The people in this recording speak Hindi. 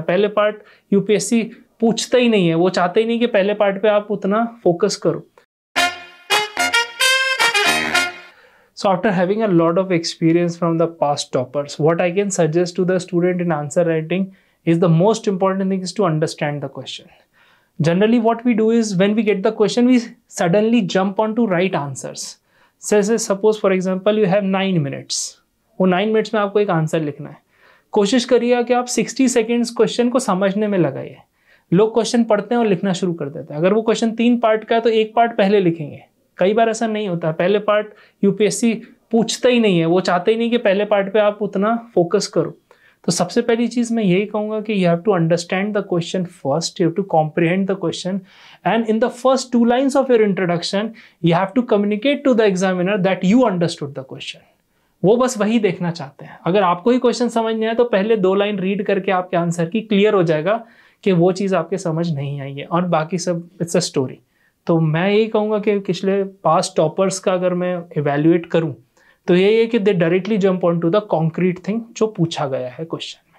पहले पार्ट यूपीएससी पूछता ही नहीं है वो चाहते ही नहीं कि पहले पार्ट पे आप उतना फोकस करो so after having a lot of experience from the past toppers what I can suggest to the student in answer writing is the most important thing is to understand the question generally what we do is when we get the question we suddenly jump on to write answer suppose for example you have nine minutes वो नाइन मिनट्स में आपको एक आंसर लिखना है कोशिश करिएगा कि आप 60 सेकेंड्स क्वेश्चन को समझने में लगाइए लोग क्वेश्चन पढ़ते हैं और लिखना शुरू कर देते हैं अगर वो क्वेश्चन तीन पार्ट का है तो एक पार्ट पहले लिखेंगे कई बार ऐसा नहीं होता पहले पार्ट यूपीएससी पूछता ही नहीं है वो चाहते ही नहीं कि पहले पार्ट पे आप उतना फोकस करो तो सबसे पहली चीज़ मैं यही कहूँगा कि you have to understand the question first you have to comprehend the question and in the first two lines of your introduction you have to communicate to the examiner that you understood the question वो बस वही देखना चाहते हैं अगर आपको ही क्वेश्चन समझ नहीं आए तो पहले दो लाइन रीड करके आपके आंसर की क्लियर हो जाएगा कि वो चीज़ आपके समझ नहीं आई है और बाकी सब इट्स अ स्टोरी तो मैं यही कहूँगा कि पिछले पास टॉपर्स का अगर मैं इवेल्युएट करूँ तो यही है कि they directly jump on to the concrete thing जो पूछा गया है क्वेश्चन